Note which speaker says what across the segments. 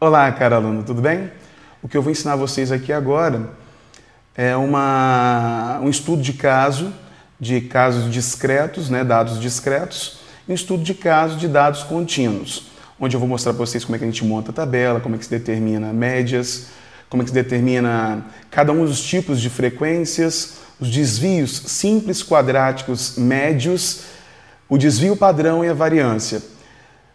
Speaker 1: Olá, cara aluno, tudo bem? O que eu vou ensinar vocês aqui agora é uma, um estudo de caso, de casos discretos, né, dados discretos, e um estudo de caso de dados contínuos, onde eu vou mostrar para vocês como é que a gente monta a tabela, como é que se determina médias, como é que se determina cada um dos tipos de frequências, os desvios simples, quadráticos, médios, o desvio padrão e a variância.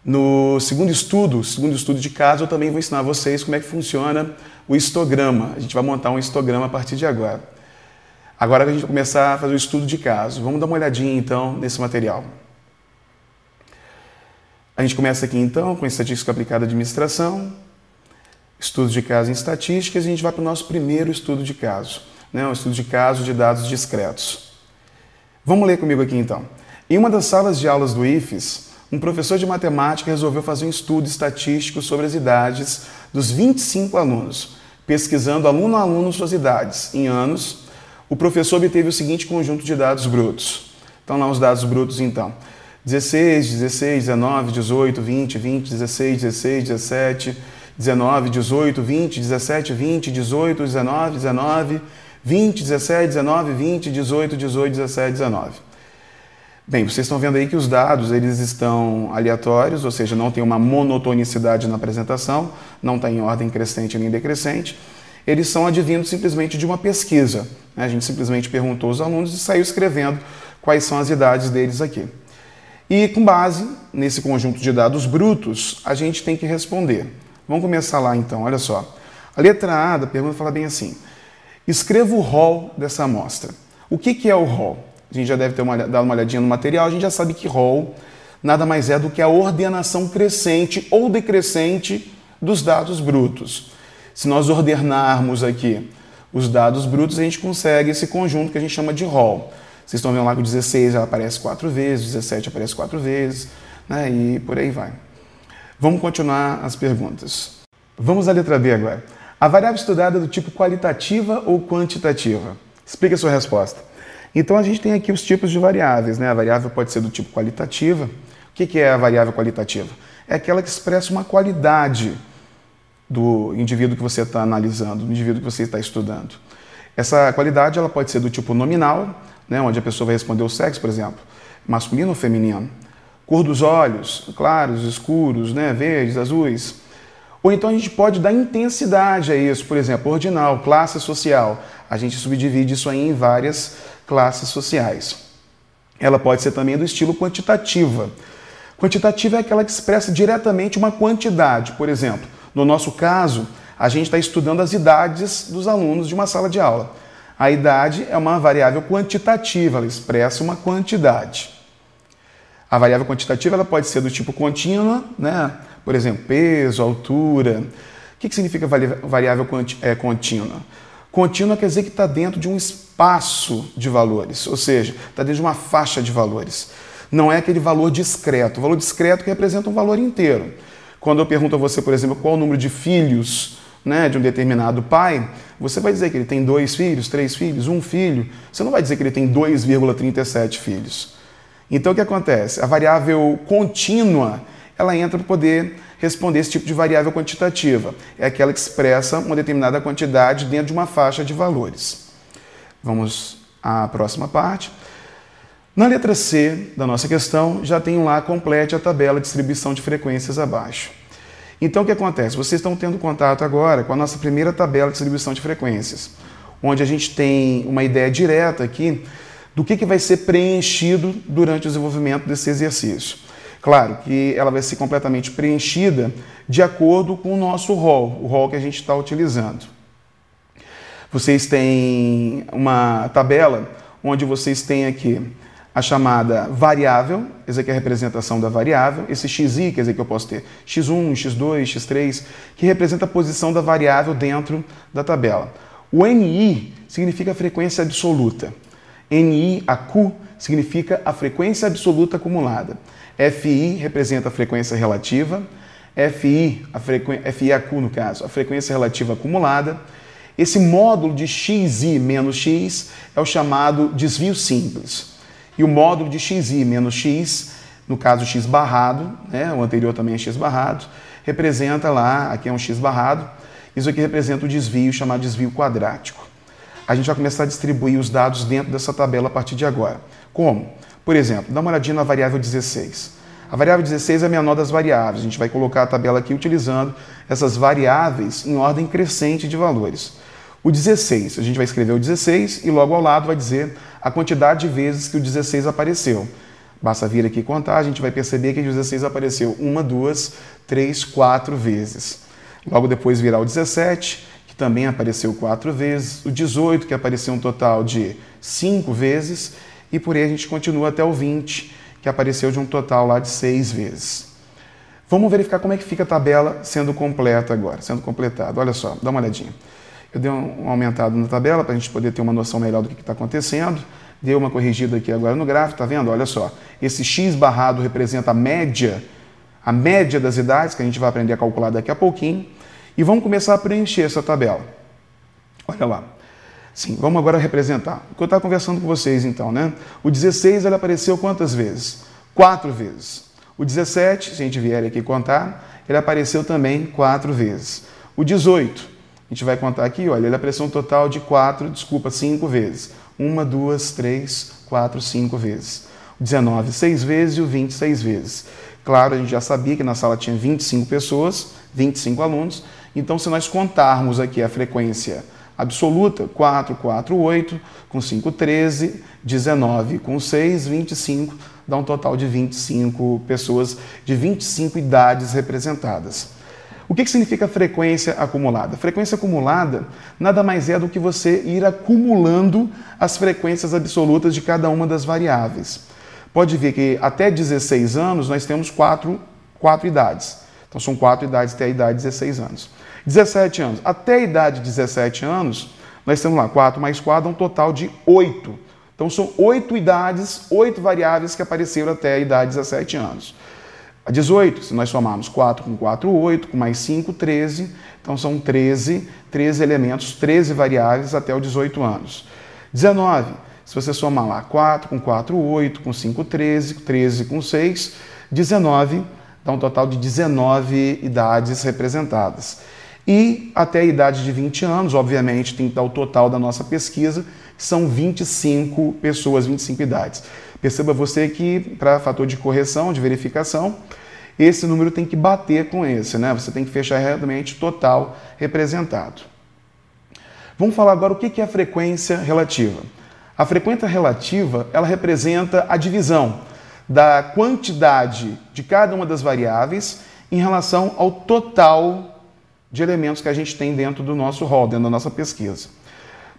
Speaker 1: No segundo estudo, segundo estudo de caso, eu também vou ensinar vocês como é que funciona o histograma. A gente vai montar um histograma a partir de agora. Agora a gente vai começar a fazer o estudo de caso. Vamos dar uma olhadinha então nesse material. A gente começa aqui então com estatística aplicada à administração, estudo de caso em estatísticas, e a gente vai para o nosso primeiro estudo de caso, né? um estudo de caso de dados discretos. Vamos ler comigo aqui então. Em uma das salas de aulas do IFES, um professor de matemática resolveu fazer um estudo estatístico sobre as idades dos 25 alunos, pesquisando aluno a aluno suas idades em anos. O professor obteve o seguinte conjunto de dados brutos. Então, lá os dados brutos, então. 16, 16, 19, 18, 20, 20, 16, 16, 17, 19, 18, 20, 17, 20, 18, 19, 19, 20, 17, 19, 20, 18, 18, 17, 19. Bem, vocês estão vendo aí que os dados eles estão aleatórios, ou seja, não tem uma monotonicidade na apresentação, não está em ordem crescente nem decrescente. Eles são advindos simplesmente de uma pesquisa. Né? A gente simplesmente perguntou aos alunos e saiu escrevendo quais são as idades deles aqui. E com base nesse conjunto de dados brutos, a gente tem que responder. Vamos começar lá então, olha só. A letra A da pergunta fala bem assim: escreva o rol dessa amostra. O que, que é o rol? A gente já deve ter uma, dado uma olhadinha no material, a gente já sabe que rol nada mais é do que a ordenação crescente ou decrescente dos dados brutos. Se nós ordenarmos aqui os dados brutos, a gente consegue esse conjunto que a gente chama de rol. Vocês estão vendo lá que o 16 ela aparece quatro vezes, 17 aparece quatro vezes, né? e por aí vai. Vamos continuar as perguntas. Vamos à letra B agora. A variável estudada é do tipo qualitativa ou quantitativa? Explique a sua resposta. Então a gente tem aqui os tipos de variáveis, né? A variável pode ser do tipo qualitativa. O que é a variável qualitativa? É aquela que expressa uma qualidade do indivíduo que você está analisando, do indivíduo que você está estudando. Essa qualidade ela pode ser do tipo nominal, né? onde a pessoa vai responder o sexo, por exemplo, masculino ou feminino. Cor dos olhos, claros, escuros, né? verdes, azuis. Ou então a gente pode dar intensidade a isso, por exemplo, ordinal, classe social. A gente subdivide isso aí em várias classes sociais. Ela pode ser também do estilo quantitativa. Quantitativa é aquela que expressa diretamente uma quantidade, por exemplo. No nosso caso, a gente está estudando as idades dos alunos de uma sala de aula. A idade é uma variável quantitativa, ela expressa uma quantidade. A variável quantitativa ela pode ser do tipo contínua, né? por exemplo, peso, altura. O que, que significa variável é, contínua? Contínua quer dizer que está dentro de um espaço espaço de valores, ou seja, está dentro de uma faixa de valores. Não é aquele valor discreto. O valor discreto que representa um valor inteiro. Quando eu pergunto a você, por exemplo, qual o número de filhos né, de um determinado pai, você vai dizer que ele tem dois filhos, três filhos, um filho. Você não vai dizer que ele tem 2,37 filhos. Então o que acontece? A variável contínua ela entra para poder responder esse tipo de variável quantitativa. É aquela que expressa uma determinada quantidade dentro de uma faixa de valores. Vamos à próxima parte. Na letra C da nossa questão, já tem lá complete a tabela de distribuição de frequências abaixo. Então, o que acontece? Vocês estão tendo contato agora com a nossa primeira tabela de distribuição de frequências, onde a gente tem uma ideia direta aqui do que, que vai ser preenchido durante o desenvolvimento desse exercício. Claro que ela vai ser completamente preenchida de acordo com o nosso rol, o rol que a gente está utilizando. Vocês têm uma tabela onde vocês têm aqui a chamada variável, essa aqui é a representação da variável, esse xi, quer dizer que eu posso ter x1, x2, x3, que representa a posição da variável dentro da tabela. O ni significa frequência absoluta. ni a q significa a frequência absoluta acumulada. fi representa a frequência relativa, fi a, frequência fi a q no caso, a frequência relativa acumulada esse módulo de xi menos x é o chamado desvio simples. E o módulo de xi menos x, no caso x barrado, né, o anterior também é x barrado, representa lá, aqui é um x barrado, isso aqui representa o desvio chamado desvio quadrático. A gente vai começar a distribuir os dados dentro dessa tabela a partir de agora. Como? Por exemplo, dá uma olhadinha na variável 16. A variável 16 é a menor das variáveis. A gente vai colocar a tabela aqui utilizando essas variáveis em ordem crescente de valores. O 16, a gente vai escrever o 16 e logo ao lado vai dizer a quantidade de vezes que o 16 apareceu. Basta vir aqui contar, a gente vai perceber que o 16 apareceu uma, duas, três, quatro vezes. Logo depois virá o 17, que também apareceu quatro vezes, o 18, que apareceu um total de cinco vezes, e por aí a gente continua até o 20, que apareceu de um total lá de seis vezes. Vamos verificar como é que fica a tabela sendo completa agora, sendo completada. Olha só, dá uma olhadinha. Eu dei um aumentado na tabela para a gente poder ter uma noção melhor do que está acontecendo. Dei uma corrigida aqui agora no gráfico, tá vendo? Olha só, esse x barrado representa a média, a média das idades, que a gente vai aprender a calcular daqui a pouquinho. E vamos começar a preencher essa tabela. Olha lá. Sim, vamos agora representar. O que eu estava conversando com vocês então, né? O 16 ele apareceu quantas vezes? Quatro vezes. O 17, se a gente vier aqui contar, ele apareceu também quatro vezes. O 18, a gente vai contar aqui, olha, ele pressão total de 4, desculpa, 5 vezes. 1, 2, 3, 4, 5 vezes. O 19, 6 vezes e o 20, 6 vezes. Claro, a gente já sabia que na sala tinha 25 pessoas, 25 alunos. Então, se nós contarmos aqui a frequência absoluta, 4, 4, 8, com 5, 13, 19, com 6, 25, dá um total de 25 pessoas, de 25 idades representadas. O que, que significa frequência acumulada? Frequência acumulada nada mais é do que você ir acumulando as frequências absolutas de cada uma das variáveis. Pode ver que até 16 anos nós temos quatro, quatro idades. Então são quatro idades até a idade de 16 anos. 17 anos. Até a idade de 17 anos, nós temos lá 4 mais 4, um total de 8. Então são oito idades, oito variáveis que apareceram até a idade de 17 anos a 18. Se nós somarmos 4 com 4, 8, com mais 5, 13. Então são 13, 13 elementos, 13 variáveis até os 18 anos. 19. Se você somar lá 4 com 4, 8, com 5, 13, 13 com 6, 19, dá um total de 19 idades representadas. E até a idade de 20 anos, obviamente, tem que dar o total da nossa pesquisa, que são 25 pessoas, 25 idades. Perceba você que, para fator de correção, de verificação, esse número tem que bater com esse, né? Você tem que fechar realmente total representado. Vamos falar agora o que é a frequência relativa. A frequência relativa, ela representa a divisão da quantidade de cada uma das variáveis em relação ao total de elementos que a gente tem dentro do nosso rol, dentro da nossa pesquisa.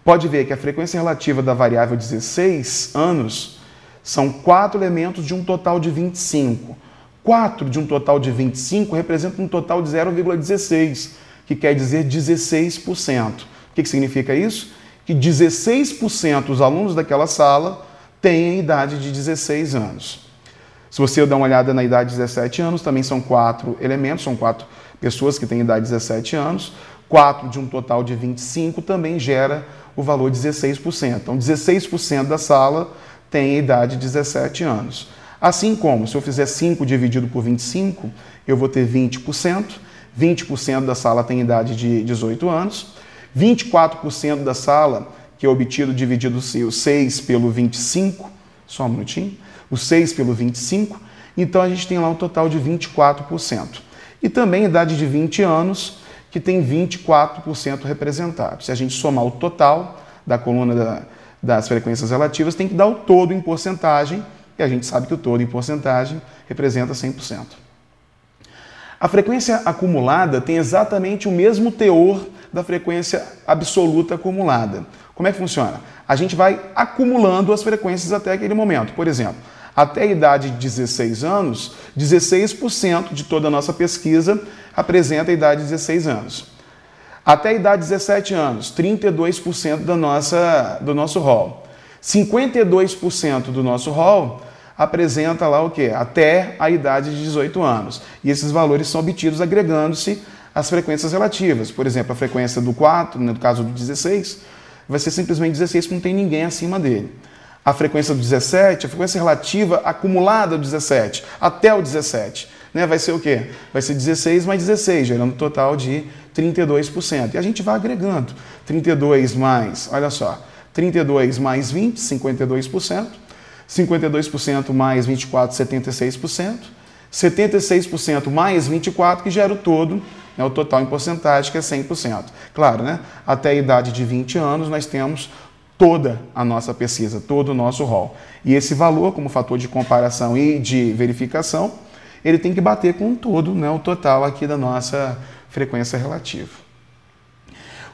Speaker 1: Pode ver que a frequência relativa da variável 16 anos são quatro elementos de um total de 25. 4 de um total de 25 representa um total de 0,16, que quer dizer 16%. O que, que significa isso? Que 16% dos alunos daquela sala têm a idade de 16 anos. Se você dá uma olhada na idade de 17 anos, também são quatro elementos, são quatro pessoas que têm idade de 17 anos. 4 de um total de 25 também gera o valor 16%. Então, 16% da sala tem a idade de 17 anos. Assim como, se eu fizer 5 dividido por 25, eu vou ter 20%, 20% da sala tem idade de 18 anos, 24% da sala, que é obtido dividido o 6 pelo 25, só um minutinho, o 6 pelo 25, então a gente tem lá um total de 24%. E também a idade de 20 anos, que tem 24% representado. Se a gente somar o total da coluna da, das frequências relativas, tem que dar o todo em porcentagem, e a gente sabe que o todo em porcentagem representa 100%. A frequência acumulada tem exatamente o mesmo teor da frequência absoluta acumulada. Como é que funciona? A gente vai acumulando as frequências até aquele momento. Por exemplo, até a idade de 16 anos, 16% de toda a nossa pesquisa apresenta a idade de 16 anos. Até a idade de 17 anos, 32% da nossa, do nosso rol. 52% do nosso rol apresenta lá o quê? Até a idade de 18 anos. E esses valores são obtidos agregando-se às frequências relativas. Por exemplo, a frequência do 4, né, no caso do 16, vai ser simplesmente 16 porque não tem ninguém acima dele. A frequência do 17, a frequência relativa acumulada do 17, até o 17 né, vai ser o quê? Vai ser 16 mais 16, gerando um total de 32%. E a gente vai agregando. 32 mais, olha só, 32 mais 20, 52%. 52% mais 24, 76%. 76% mais 24, que gera o todo, né, o total em porcentagem, que é 100%. Claro, né? Até a idade de 20 anos, nós temos toda a nossa pesquisa, todo o nosso rol. E esse valor, como fator de comparação e de verificação, ele tem que bater com o todo, né, o total aqui da nossa frequência relativa.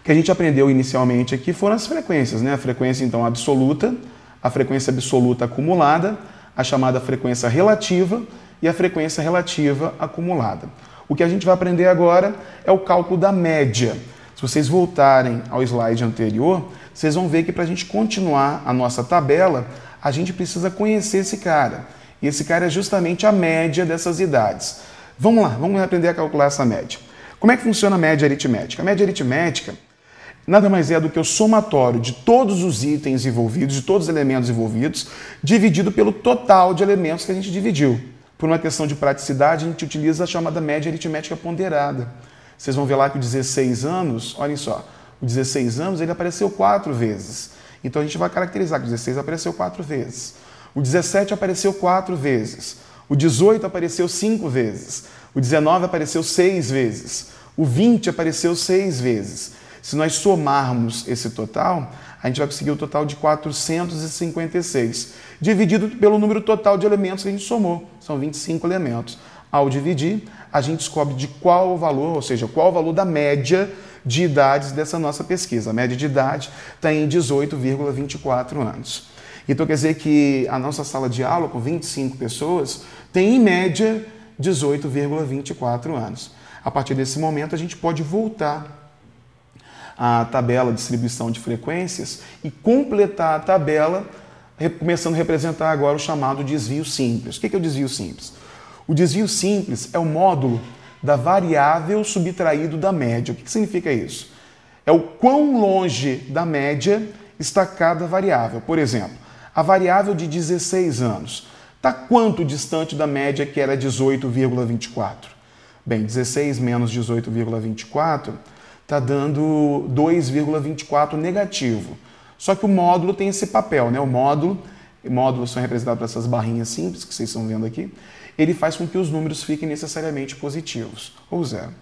Speaker 1: O que a gente aprendeu inicialmente aqui foram as frequências, né? A frequência então absoluta, a frequência absoluta acumulada, a chamada frequência relativa e a frequência relativa acumulada. O que a gente vai aprender agora é o cálculo da média. Se vocês voltarem ao slide anterior, vocês vão ver que para a gente continuar a nossa tabela, a gente precisa conhecer esse cara. E esse cara é justamente a média dessas idades. Vamos lá, vamos aprender a calcular essa média. Como é que funciona a média aritmética? A média aritmética nada mais é do que o somatório de todos os itens envolvidos, de todos os elementos envolvidos, dividido pelo total de elementos que a gente dividiu. Por uma questão de praticidade, a gente utiliza a chamada média aritmética ponderada. Vocês vão ver lá que o 16 anos, olhem só, o 16 anos ele apareceu quatro vezes. Então a gente vai caracterizar que o 16 apareceu quatro vezes. O 17 apareceu quatro vezes. O 18 apareceu cinco vezes. O 19 apareceu seis vezes. O 20 apareceu seis vezes. Se nós somarmos esse total, a gente vai conseguir o total de 456, dividido pelo número total de elementos que a gente somou. São 25 elementos. Ao dividir, a gente descobre de qual o valor, ou seja, qual o valor da média de idades dessa nossa pesquisa. A média de idade está em 18,24 anos. Então quer dizer que a nossa sala de aula, com 25 pessoas, tem em média 18,24 anos. A partir desse momento, a gente pode voltar à tabela de distribuição de frequências e completar a tabela, começando a representar agora o chamado desvio simples. O que é o desvio simples? O desvio simples é o módulo da variável subtraído da média. O que significa isso? É o quão longe da média está cada variável. Por exemplo, a variável de 16 anos. Está quanto distante da média que era 18,24? Bem, 16 menos 18,24 está dando 2,24 negativo. Só que o módulo tem esse papel, né? O módulo, módulos são representados por essas barrinhas simples que vocês estão vendo aqui, ele faz com que os números fiquem necessariamente positivos, ou zero.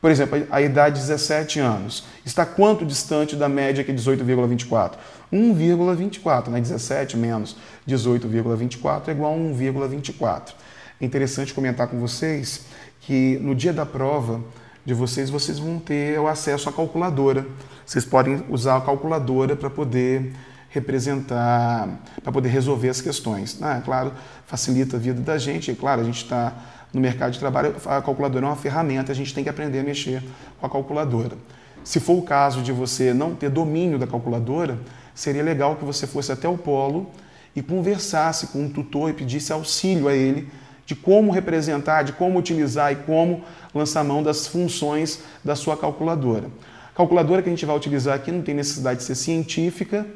Speaker 1: Por exemplo, a idade de 17 anos está quanto distante da média que é 18,24? 1,24, né? 17 menos 18,24 é igual a 1,24. É interessante comentar com vocês que no dia da prova de vocês, vocês vão ter o acesso à calculadora. Vocês podem usar a calculadora para poder representar, para poder resolver as questões. Ah, claro, facilita a vida da gente, e é claro, a gente está no mercado de trabalho, a calculadora é uma ferramenta, a gente tem que aprender a mexer com a calculadora. Se for o caso de você não ter domínio da calculadora, seria legal que você fosse até o polo e conversasse com um tutor e pedisse auxílio a ele de como representar, de como utilizar e como lançar mão das funções da sua calculadora. A calculadora que a gente vai utilizar aqui não tem necessidade de ser científica,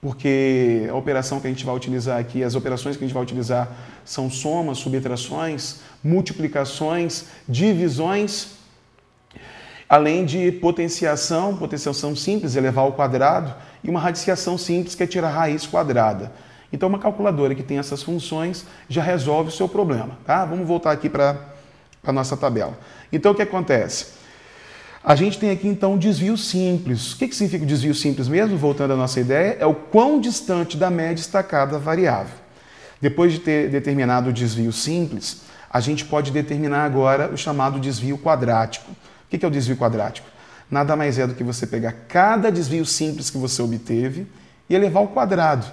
Speaker 1: porque a operação que a gente vai utilizar aqui, as operações que a gente vai utilizar são somas, subtrações, multiplicações, divisões, além de potenciação, potenciação simples, elevar ao quadrado, e uma radiciação simples, que é tirar a raiz quadrada. Então, uma calculadora que tem essas funções já resolve o seu problema. Tá? Vamos voltar aqui para a nossa tabela. Então, o que acontece? A gente tem aqui então um desvio simples. O que, que significa desvio simples mesmo? Voltando à nossa ideia, é o quão distante da média está cada variável. Depois de ter determinado o desvio simples, a gente pode determinar agora o chamado desvio quadrático. O que é o desvio quadrático? Nada mais é do que você pegar cada desvio simples que você obteve e elevar ao quadrado.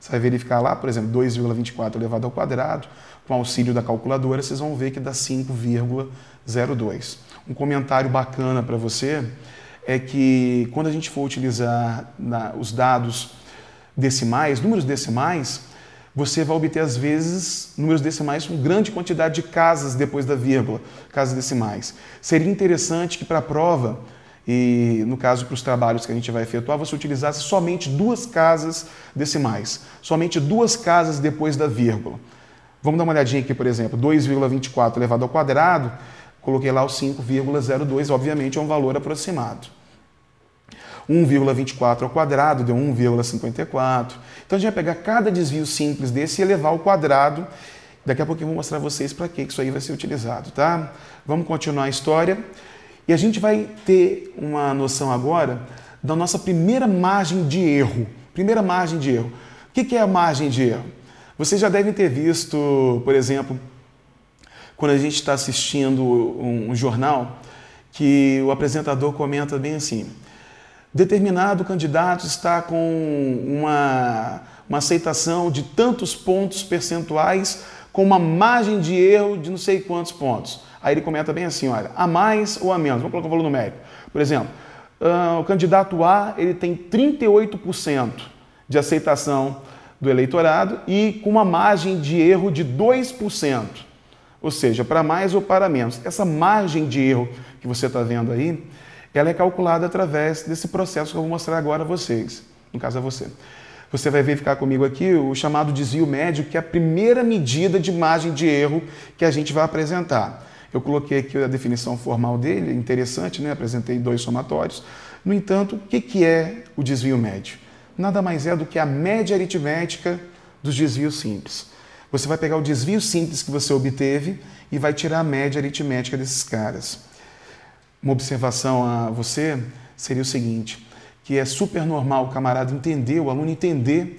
Speaker 1: Você vai verificar lá, por exemplo, 2,24 elevado ao quadrado, com auxílio da calculadora, vocês vão ver que dá 5,02. Um comentário bacana para você é que quando a gente for utilizar os dados decimais, números decimais, você vai obter, às vezes, números decimais com grande quantidade de casas depois da vírgula, casas decimais. Seria interessante que, para a prova, e no caso para os trabalhos que a gente vai efetuar, você utilizasse somente duas casas decimais, somente duas casas depois da vírgula. Vamos dar uma olhadinha aqui, por exemplo, 2,24 elevado ao quadrado, coloquei lá o 5,02, obviamente é um valor aproximado. 1,24 ao quadrado deu 1,54. Então a gente vai pegar cada desvio simples desse e elevar ao quadrado. Daqui a pouco eu vou mostrar a vocês para que isso aí vai ser utilizado, tá? Vamos continuar a história. E a gente vai ter uma noção agora da nossa primeira margem de erro. Primeira margem de erro. O que é a margem de erro? Vocês já devem ter visto, por exemplo, quando a gente está assistindo um jornal, que o apresentador comenta bem assim: determinado candidato está com uma, uma aceitação de tantos pontos percentuais com uma margem de erro de não sei quantos pontos. Aí ele comenta bem assim, olha, a mais ou a menos, vamos colocar o um valor numérico. Por exemplo, uh, o candidato A ele tem 38% de aceitação do eleitorado e com uma margem de erro de 2%. Ou seja, para mais ou para menos. Essa margem de erro que você está vendo aí, ela é calculada através desse processo que eu vou mostrar agora a vocês, no caso a você. Você vai verificar comigo aqui o chamado desvio médio, que é a primeira medida de margem de erro que a gente vai apresentar. Eu coloquei aqui a definição formal dele, é interessante, né? apresentei dois somatórios. No entanto, o que é o desvio médio? Nada mais é do que a média aritmética dos desvios simples. Você vai pegar o desvio simples que você obteve e vai tirar a média aritmética desses caras uma observação a você seria o seguinte, que é super normal o camarada entender, o aluno entender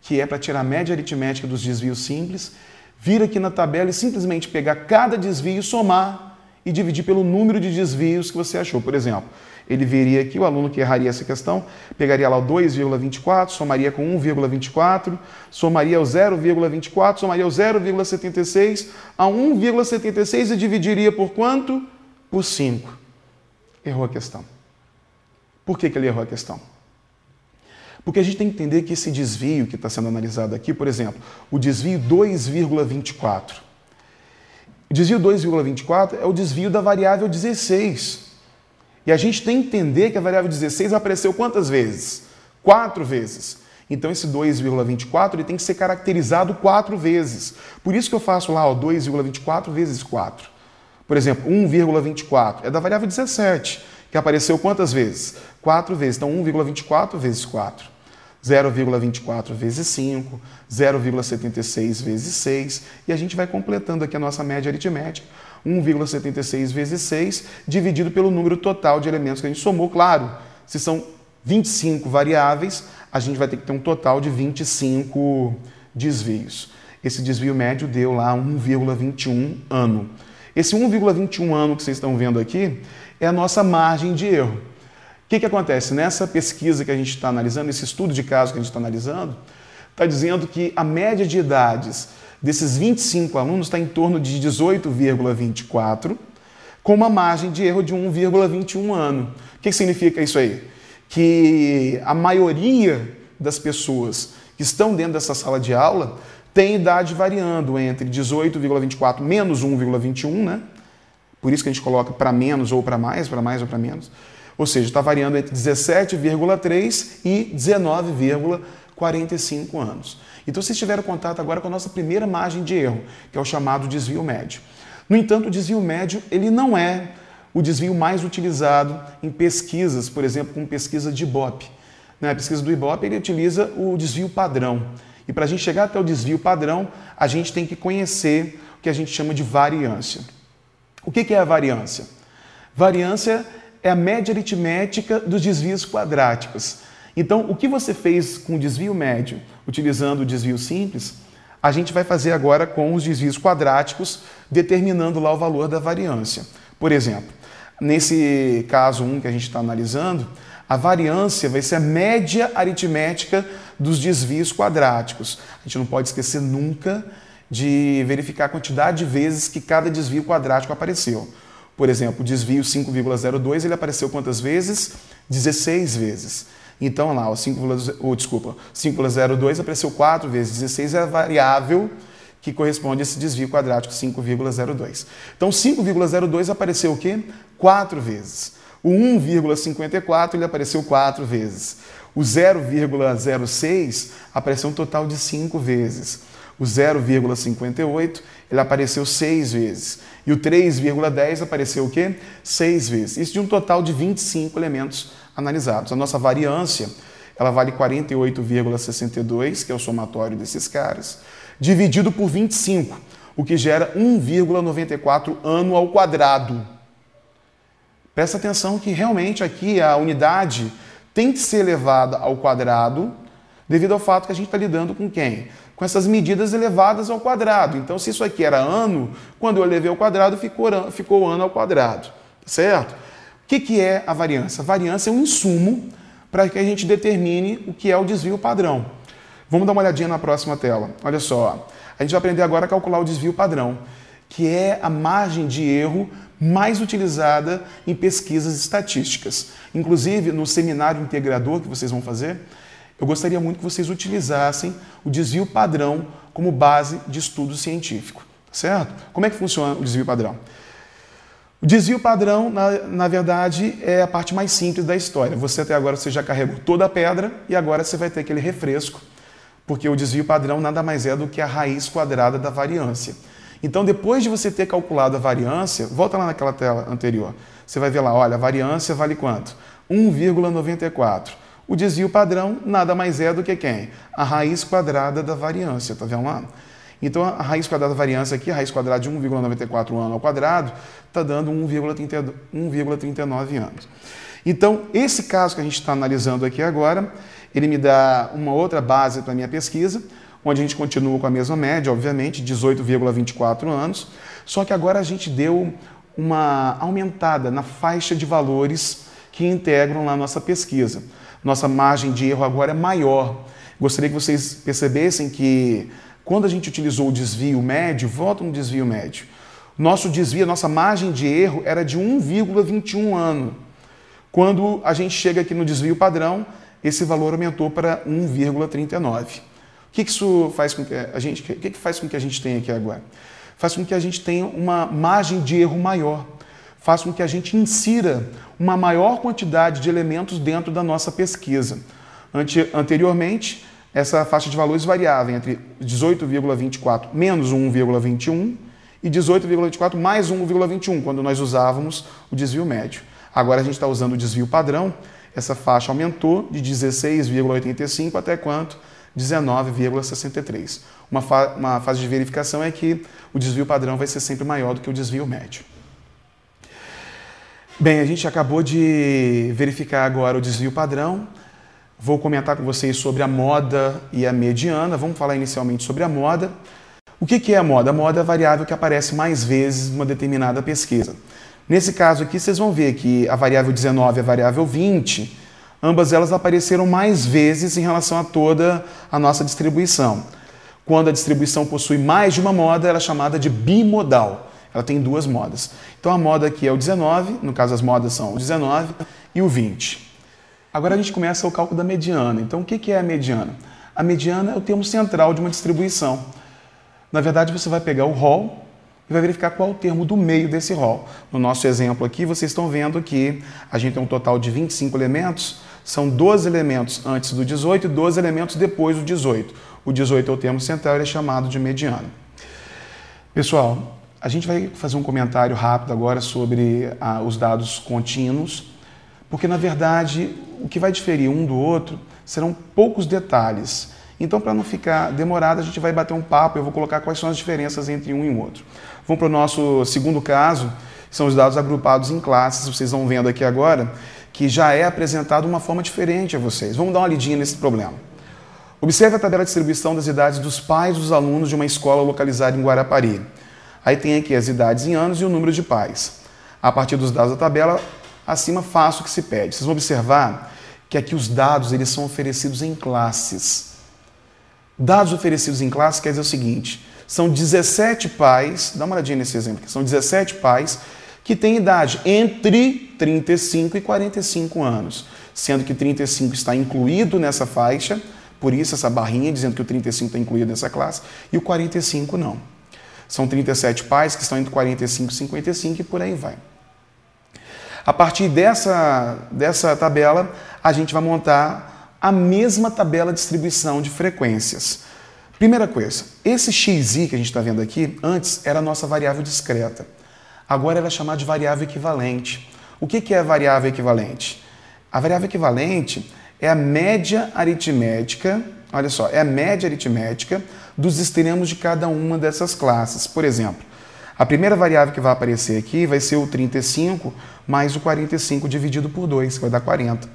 Speaker 1: que é para tirar a média aritmética dos desvios simples, vir aqui na tabela e simplesmente pegar cada desvio, somar e dividir pelo número de desvios que você achou. Por exemplo, ele viria aqui, o aluno que erraria essa questão, pegaria lá o 2,24, somaria com 1,24, somaria o 0,24, somaria o 0,76 a 1,76 e dividiria por quanto? Por 5 errou a questão. Por que, que ele errou a questão? Porque a gente tem que entender que esse desvio que está sendo analisado aqui, por exemplo, o desvio 2,24. O desvio 2,24 é o desvio da variável 16. E a gente tem que entender que a variável 16 apareceu quantas vezes? Quatro vezes. Então esse 2,24 ele tem que ser caracterizado quatro vezes. Por isso que eu faço lá 2,24 vezes 4. Por exemplo, 1,24 é da variável 17, que apareceu quantas vezes? 4 vezes. Então, 1,24 vezes 4. 0,24 vezes 5, 0,76 vezes 6, e a gente vai completando aqui a nossa média aritmética, 1,76 vezes 6, dividido pelo número total de elementos que a gente somou, claro, se são 25 variáveis, a gente vai ter que ter um total de 25 desvios. Esse desvio médio deu lá 1,21 ano. Esse 1,21 ano que vocês estão vendo aqui é a nossa margem de erro. O que, que acontece? Nessa pesquisa que a gente está analisando, esse estudo de caso que a gente está analisando, está dizendo que a média de idades desses 25 alunos está em torno de 18,24, com uma margem de erro de 1,21 ano. O que, que significa isso aí? Que a maioria das pessoas que estão dentro dessa sala de aula tem idade variando entre 18,24 menos 1,21, né? Por isso que a gente coloca para menos ou para mais, para mais ou para menos. Ou seja, está variando entre 17,3 e 19,45 anos. Então vocês tiveram contato agora com a nossa primeira margem de erro, que é o chamado desvio médio. No entanto, o desvio médio ele não é o desvio mais utilizado em pesquisas, por exemplo, com pesquisa de Ibope. Na né? pesquisa do Ibope, ele utiliza o desvio padrão. E para a gente chegar até o desvio padrão, a gente tem que conhecer o que a gente chama de variância. O que é a variância? Variância é a média aritmética dos desvios quadráticos. Então, o que você fez com o desvio médio, utilizando o desvio simples, a gente vai fazer agora com os desvios quadráticos, determinando lá o valor da variância. Por exemplo, nesse caso 1 um que a gente está analisando, a variância vai ser a média aritmética dos desvios quadráticos. A gente não pode esquecer nunca de verificar a quantidade de vezes que cada desvio quadrático apareceu. Por exemplo, o desvio 5,02 ele apareceu quantas vezes? 16 vezes. Então lá, o 5, desculpa, 5,02 apareceu 4 vezes, 16 é a variável que corresponde a esse desvio quadrático 5,02. Então 5,02 apareceu o quê? 4 vezes. O 1,54 ele apareceu quatro vezes. O 0,06 apareceu um total de cinco vezes. O 0,58 ele apareceu seis vezes. E o 3,10 apareceu o quê? Seis vezes. Isso de um total de 25 elementos analisados. A nossa variância ela vale 48,62, que é o somatório desses caras, dividido por 25, o que gera 1,94 ano ao quadrado. Presta atenção que realmente aqui a unidade tem que ser elevada ao quadrado, devido ao fato que a gente está lidando com quem? Com essas medidas elevadas ao quadrado. Então, se isso aqui era ano, quando eu elevei ao quadrado, ficou, ficou ano ao quadrado. Tá certo? O que, que é a variância? A variância é um insumo para que a gente determine o que é o desvio padrão. Vamos dar uma olhadinha na próxima tela. Olha só, a gente vai aprender agora a calcular o desvio padrão, que é a margem de erro mais utilizada em pesquisas estatísticas. Inclusive, no seminário integrador que vocês vão fazer, eu gostaria muito que vocês utilizassem o desvio padrão como base de estudo científico, tá certo? Como é que funciona o desvio padrão? O desvio padrão, na, na verdade, é a parte mais simples da história. Você até agora você já carregou toda a pedra e agora você vai ter aquele refresco, porque o desvio padrão nada mais é do que a raiz quadrada da variância. Então, depois de você ter calculado a variância, volta lá naquela tela anterior. Você vai ver lá, olha, a variância vale quanto? 1,94. O desvio padrão nada mais é do que quem? A raiz quadrada da variância, tá vendo lá? Então, a raiz quadrada da variância aqui, a raiz quadrada de 1,94 ano ao quadrado, está dando 1,39 anos. Então, esse caso que a gente está analisando aqui agora, ele me dá uma outra base para a minha pesquisa, onde a gente continua com a mesma média, obviamente, 18,24 anos, só que agora a gente deu uma aumentada na faixa de valores que integram lá a nossa pesquisa. Nossa margem de erro agora é maior. Gostaria que vocês percebessem que quando a gente utilizou o desvio médio, volta no desvio médio. Nosso desvio, nossa margem de erro era de 1,21 ano. Quando a gente chega aqui no desvio padrão, esse valor aumentou para 1,39. O que, isso faz com que a gente, o que, que faz com que a gente tenha aqui agora? Faz com que a gente tenha uma margem de erro maior, faz com que a gente insira uma maior quantidade de elementos dentro da nossa pesquisa. anteriormente, essa faixa de valores variava entre 18,24 menos 1,21 e 18,24 mais 1,21, quando nós usávamos o desvio médio. Agora a gente está usando o desvio padrão, essa faixa aumentou de 16,85 até quanto? 19,63. Uma, fa uma fase de verificação é que o desvio padrão vai ser sempre maior do que o desvio médio. Bem, a gente acabou de verificar agora o desvio padrão. Vou comentar com vocês sobre a moda e a mediana. Vamos falar inicialmente sobre a moda. O que é a moda? A moda é a variável que aparece mais vezes numa determinada pesquisa. Nesse caso aqui, vocês vão ver que a variável 19 é a variável 20 Ambas elas apareceram mais vezes em relação a toda a nossa distribuição. Quando a distribuição possui mais de uma moda, ela é chamada de bimodal. Ela tem duas modas. Então a moda aqui é o 19, no caso as modas são o 19 e o 20. Agora a gente começa o cálculo da mediana. Então o que é a mediana? A mediana é o termo central de uma distribuição. Na verdade, você vai pegar o rol e vai verificar qual é o termo do meio desse rol. No nosso exemplo aqui, vocês estão vendo que a gente tem um total de 25 elementos, são 12 elementos antes do 18 e 12 elementos depois do 18. O 18 é o termo central, ele é chamado de mediano. Pessoal, a gente vai fazer um comentário rápido agora sobre ah, os dados contínuos, porque na verdade o que vai diferir um do outro serão poucos detalhes. Então, para não ficar demorado, a gente vai bater um papo, e eu vou colocar quais são as diferenças entre um e o outro. Vamos para o nosso segundo caso, que são os dados agrupados em classes, vocês vão vendo aqui agora que já é apresentado de uma forma diferente a vocês. Vamos dar uma lidinha nesse problema. Observe a tabela de distribuição das idades dos pais dos alunos de uma escola localizada em Guarapari. Aí tem aqui as idades em anos e o número de pais. A partir dos dados da tabela, acima faço o que se pede. Vocês vão observar que aqui os dados eles são oferecidos em classes. Dados oferecidos em classes quer dizer o seguinte, são 17 pais, dá uma olhadinha nesse exemplo aqui, são 17 pais que tem idade entre 35 e 45 anos, sendo que 35 está incluído nessa faixa, por isso essa barrinha dizendo que o 35 está incluído nessa classe e o 45 não. São 37 pais que estão entre 45 e 55 e por aí vai. A partir dessa, dessa tabela, a gente vai montar a mesma tabela de distribuição de frequências. Primeira coisa, esse xi que a gente está vendo aqui, antes era a nossa variável discreta. Agora ela é chamada de variável equivalente. O que é a variável equivalente? A variável equivalente é a média aritmética, olha só, é a média aritmética dos extremos de cada uma dessas classes. Por exemplo, a primeira variável que vai aparecer aqui vai ser o 35 mais o 45 dividido por 2, que vai dar 40.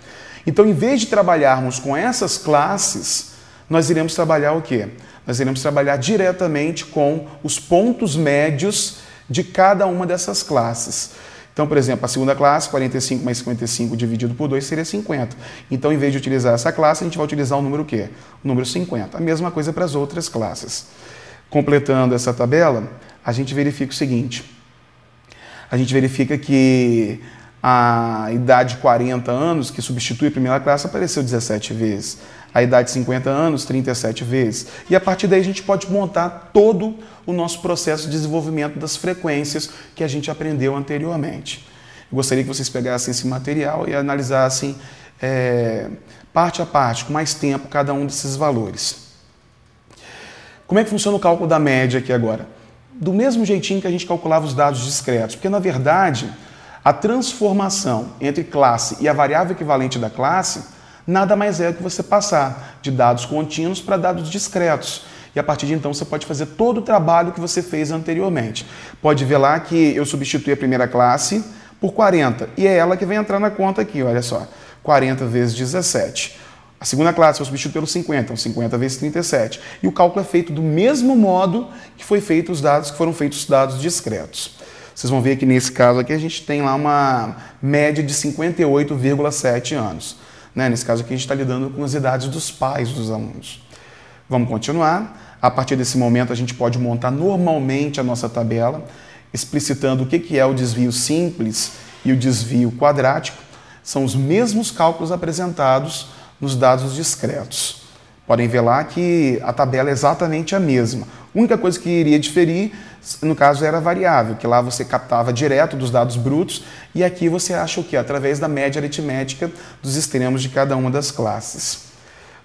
Speaker 1: Então, em vez de trabalharmos com essas classes, nós iremos trabalhar o quê? Nós iremos trabalhar diretamente com os pontos médios de cada uma dessas classes. Então, por exemplo, a segunda classe, 45 mais 55 dividido por 2 seria 50. Então, em vez de utilizar essa classe, a gente vai utilizar o número quê? O número 50. A mesma coisa para as outras classes. Completando essa tabela, a gente verifica o seguinte. A gente verifica que a idade 40 anos, que substitui a primeira classe, apareceu 17 vezes a idade de 50 anos, 37 vezes. E a partir daí a gente pode montar todo o nosso processo de desenvolvimento das frequências que a gente aprendeu anteriormente. Eu gostaria que vocês pegassem esse material e analisassem é, parte a parte, com mais tempo, cada um desses valores. Como é que funciona o cálculo da média aqui agora? Do mesmo jeitinho que a gente calculava os dados discretos, porque na verdade a transformação entre classe e a variável equivalente da classe nada mais é do que você passar de dados contínuos para dados discretos. E a partir de então você pode fazer todo o trabalho que você fez anteriormente. Pode ver lá que eu substituí a primeira classe por 40 e é ela que vai entrar na conta aqui, olha só. 40 vezes 17. A segunda classe eu substituí pelo 50, então 50 vezes 37. E o cálculo é feito do mesmo modo que foi feito os dados que foram feitos os dados discretos. Vocês vão ver que nesse caso aqui a gente tem lá uma média de 58,7 anos. Né? Nesse caso aqui, a gente está lidando com as idades dos pais dos alunos. Vamos continuar. A partir desse momento, a gente pode montar normalmente a nossa tabela, explicitando o que é o desvio simples e o desvio quadrático. São os mesmos cálculos apresentados nos dados discretos. Podem ver lá que a tabela é exatamente a mesma. A única coisa que iria diferir, no caso, era a variável, que lá você captava direto dos dados brutos e aqui você acha o que? Através da média aritmética dos extremos de cada uma das classes.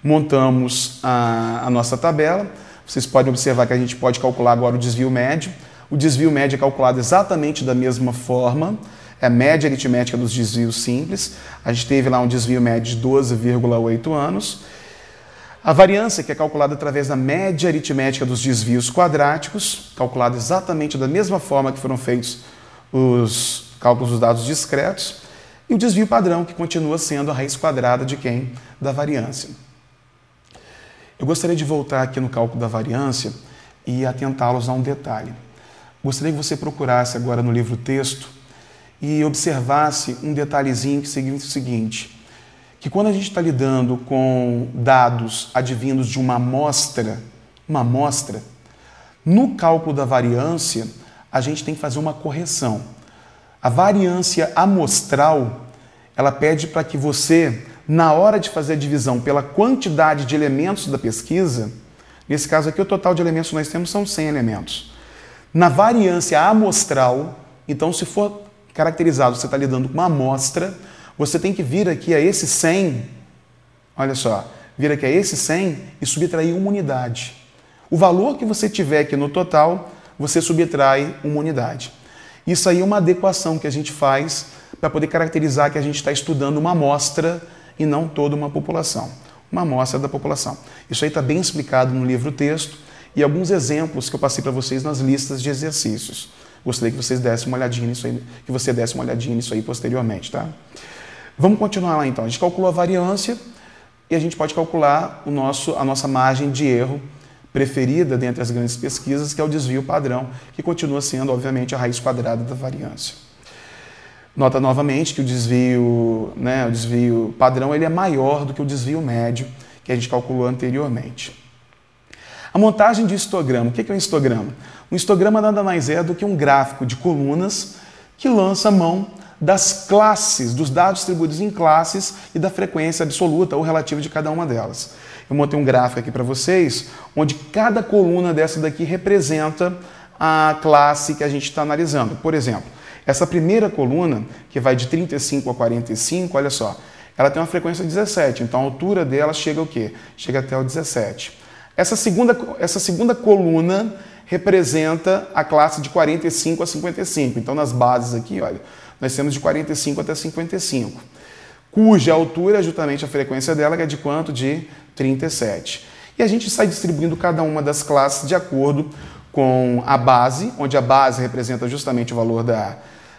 Speaker 1: Montamos a, a nossa tabela. Vocês podem observar que a gente pode calcular agora o desvio médio. O desvio médio é calculado exatamente da mesma forma é a média aritmética dos desvios simples. A gente teve lá um desvio médio de 12,8 anos a variância, que é calculada através da média aritmética dos desvios quadráticos, calculada exatamente da mesma forma que foram feitos os cálculos dos dados discretos, e o desvio padrão, que continua sendo a raiz quadrada de quem? Da variância. Eu gostaria de voltar aqui no cálculo da variância e atentá-los a um detalhe. Gostaria que você procurasse agora no livro texto e observasse um detalhezinho que significa o seguinte: que quando a gente está lidando com dados advindos de uma amostra, uma amostra, no cálculo da variância, a gente tem que fazer uma correção. A variância amostral, ela pede para que você, na hora de fazer a divisão pela quantidade de elementos da pesquisa, nesse caso aqui o total de elementos que nós temos são 100 elementos. Na variância amostral, então se for caracterizado, você está lidando com uma amostra, você tem que vir aqui a esse 100, olha só, vir aqui a esse 100 e subtrair uma unidade. O valor que você tiver aqui no total, você subtrai uma unidade. Isso aí é uma adequação que a gente faz para poder caracterizar que a gente está estudando uma amostra e não toda uma população. Uma amostra da população. Isso aí está bem explicado no livro texto e alguns exemplos que eu passei para vocês nas listas de exercícios. Gostaria que vocês dessem uma olhadinha nisso aí, que você desse uma olhadinha nisso aí posteriormente, tá? Vamos continuar lá então. A gente calculou a variância e a gente pode calcular o nosso, a nossa margem de erro preferida dentre as grandes pesquisas, que é o desvio padrão, que continua sendo, obviamente, a raiz quadrada da variância. Nota novamente que o desvio, né, o desvio padrão ele é maior do que o desvio médio que a gente calculou anteriormente. A montagem de histograma. O que é um histograma? Um histograma nada mais é do que um gráfico de colunas que lança mão das classes, dos dados distribuídos em classes e da frequência absoluta ou relativa de cada uma delas. Eu montei um gráfico aqui para vocês, onde cada coluna dessa daqui representa a classe que a gente está analisando. Por exemplo, essa primeira coluna, que vai de 35 a 45, olha só, ela tem uma frequência de 17, então a altura dela chega o quê? Chega até o 17. Essa segunda, essa segunda coluna representa a classe de 45 a 55. Então, nas bases aqui, olha, nós temos de 45 até 55, cuja altura, justamente a frequência dela, é de quanto? De 37. E a gente sai distribuindo cada uma das classes de acordo com a base, onde a base representa justamente o valor da,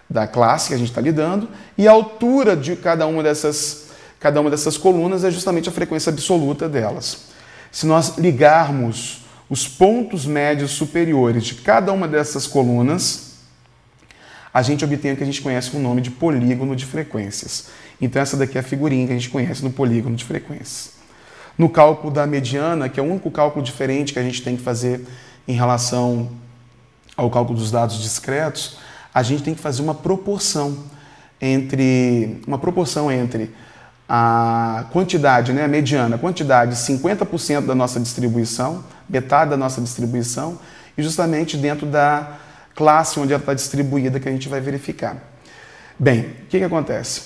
Speaker 1: da classe que a gente está lidando, e a altura de cada uma, dessas, cada uma dessas colunas é justamente a frequência absoluta delas. Se nós ligarmos os pontos médios superiores de cada uma dessas colunas, a gente obtém o que a gente conhece com o nome de polígono de frequências. Então, essa daqui é a figurinha que a gente conhece no polígono de frequências. No cálculo da mediana, que é o único cálculo diferente que a gente tem que fazer em relação ao cálculo dos dados discretos, a gente tem que fazer uma proporção entre uma proporção entre a quantidade, né, a mediana, a quantidade 50% da nossa distribuição, metade da nossa distribuição, e justamente dentro da classe onde ela está distribuída que a gente vai verificar. Bem, o que, que acontece?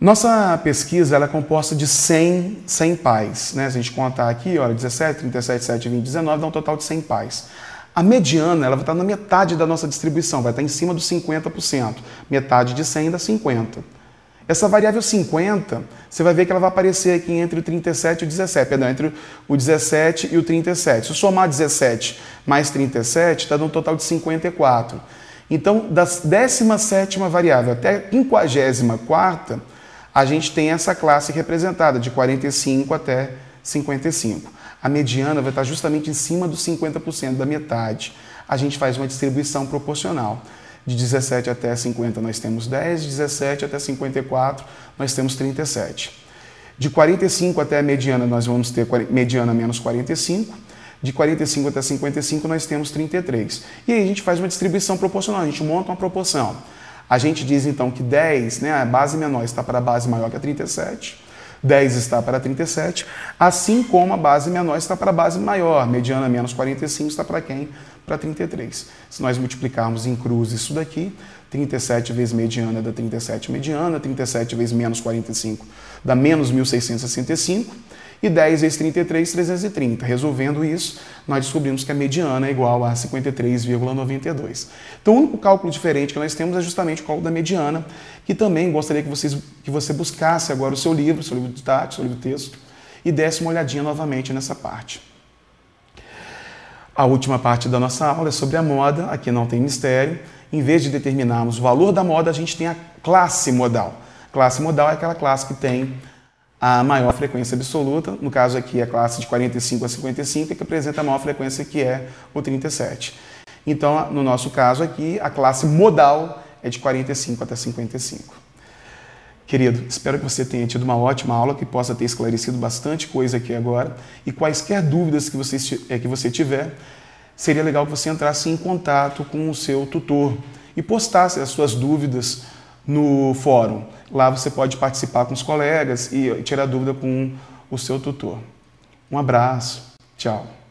Speaker 1: Nossa pesquisa ela é composta de 100, 100 pais. Né? Se a gente contar aqui, olha, 17, 37, 7, 20, 19, dá um total de 100 pais. A mediana ela vai estar tá na metade da nossa distribuição, vai estar tá em cima dos 50%. Metade de 100 dá 50. Essa variável 50, você vai ver que ela vai aparecer aqui entre o 37 e o 17, perdão, entre o 17 e o 37. Se eu somar 17 mais 37, está dando um total de 54. Então, da 17 variável até a 54, a gente tem essa classe representada, de 45 até 55. A mediana vai estar justamente em cima dos 50% da metade. A gente faz uma distribuição proporcional. De 17 até 50 nós temos 10, de 17 até 54 nós temos 37. De 45 até a mediana nós vamos ter mediana menos 45. De 45 até 55 nós temos 33. E aí a gente faz uma distribuição proporcional, a gente monta uma proporção. A gente diz então que 10, né, a base menor está para a base maior que a 37. 10 está para 37, assim como a base menor está para a base maior, mediana menos 45 está para quem? para 33. Se nós multiplicarmos em cruz isso daqui, 37 vezes mediana dá 37 mediana, 37 vezes menos 45 dá menos 1.665 e 10 vezes 33, 330. Resolvendo isso, nós descobrimos que a mediana é igual a 53,92. Então, o único cálculo diferente que nós temos é justamente o cálculo da mediana, que também gostaria que, vocês, que você buscasse agora o seu livro, o seu livro de o seu livro texto, e desse uma olhadinha novamente nessa parte. A última parte da nossa aula é sobre a moda, aqui não tem mistério. Em vez de determinarmos o valor da moda, a gente tem a classe modal. Classe modal é aquela classe que tem a maior frequência absoluta, no caso aqui a classe de 45 a 55, que apresenta a maior frequência, que é o 37. Então, no nosso caso aqui, a classe modal é de 45 até 55. Querido, espero que você tenha tido uma ótima aula, que possa ter esclarecido bastante coisa aqui agora. E quaisquer dúvidas que você, eh, que você tiver, seria legal que você entrasse em contato com o seu tutor e postasse as suas dúvidas no fórum. Lá você pode participar com os colegas e eh, tirar dúvida com o seu tutor. Um abraço, tchau.